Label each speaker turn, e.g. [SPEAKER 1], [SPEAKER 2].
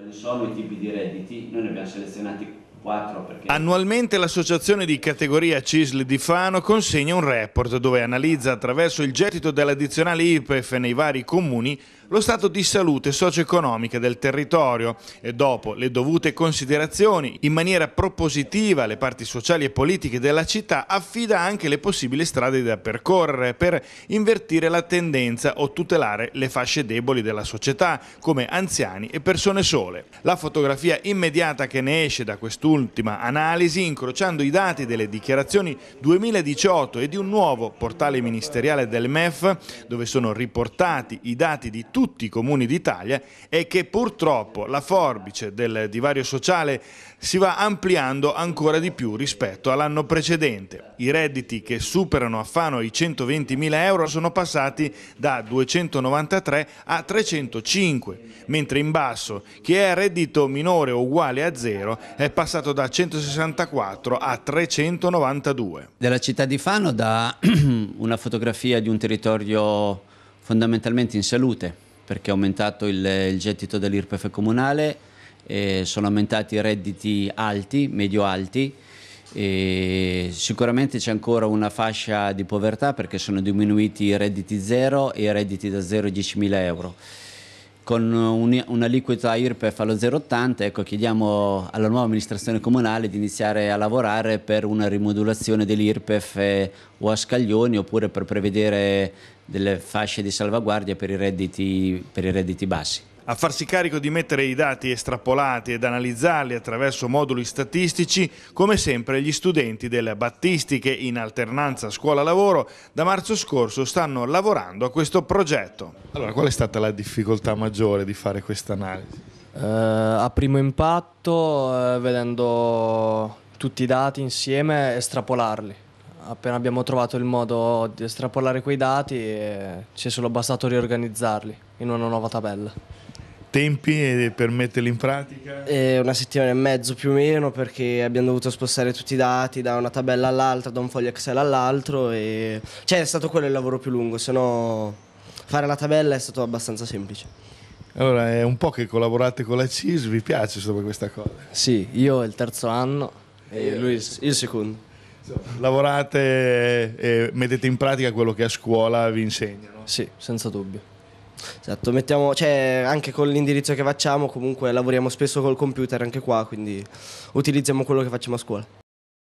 [SPEAKER 1] Quali sono i tipi di redditi? Noi ne abbiamo selezionati perché...
[SPEAKER 2] Annualmente l'associazione di categoria CISL di Fano consegna un report dove analizza attraverso il gettito dell'addizionale IPEF nei vari comuni lo stato di salute socio-economica del territorio e dopo le dovute considerazioni in maniera propositiva alle parti sociali e politiche della città affida anche le possibili strade da percorrere per invertire la tendenza o tutelare le fasce deboli della società come anziani e persone sole. La fotografia immediata che ne esce da quest'ultima analisi incrociando i dati delle dichiarazioni 2018 e di un nuovo portale ministeriale del MEF dove sono riportati i dati di tutti tutti i comuni d'Italia è che purtroppo la forbice del divario sociale si va ampliando ancora di più rispetto all'anno precedente. I redditi che superano a Fano i 120.000 euro sono passati da 293 a 305, mentre in basso chi è a reddito minore o uguale a zero è passato da 164 a 392.
[SPEAKER 1] Della città di Fano da una fotografia di un territorio fondamentalmente in salute perché è aumentato il, il gettito dell'IRPEF comunale, eh, sono aumentati i redditi alti, medio-alti, e sicuramente c'è ancora una fascia di povertà perché sono diminuiti i redditi zero e i redditi da 0 a 10.000 euro con un, un'aliquota IRPEF allo 0,80, ecco, chiediamo alla nuova amministrazione comunale di iniziare a lavorare per una rimodulazione dell'IRPEF o a scaglioni oppure per prevedere delle fasce di salvaguardia per i redditi, per i redditi bassi a farsi carico di
[SPEAKER 2] mettere i dati estrapolati ed analizzarli attraverso moduli statistici, come sempre gli studenti delle battistiche in alternanza scuola-lavoro da marzo scorso stanno lavorando a questo progetto.
[SPEAKER 3] Allora, qual è stata la difficoltà maggiore di fare questa analisi?
[SPEAKER 4] Eh, a primo impatto, eh, vedendo tutti i dati insieme, estrapolarli appena abbiamo trovato il modo di estrapolare quei dati, eh, ci è solo bastato riorganizzarli in una nuova tabella
[SPEAKER 2] tempi
[SPEAKER 4] per metterli in pratica? Eh, una settimana e mezzo più o meno perché abbiamo dovuto spostare tutti i dati da una tabella all'altra, da un foglio Excel all'altro e cioè è stato quello il lavoro più lungo, se no fare la tabella è stato abbastanza semplice.
[SPEAKER 3] Allora, è un po' che collaborate con la CIS, vi piace sopra questa cosa? Sì, io il terzo anno e eh. lui il secondo. Lavorate e mettete in pratica quello che a scuola vi
[SPEAKER 4] insegnano? Sì, senza dubbio. Esatto, mettiamo, cioè, anche con l'indirizzo che facciamo
[SPEAKER 2] comunque lavoriamo spesso col computer anche qua, quindi utilizziamo quello che facciamo a scuola.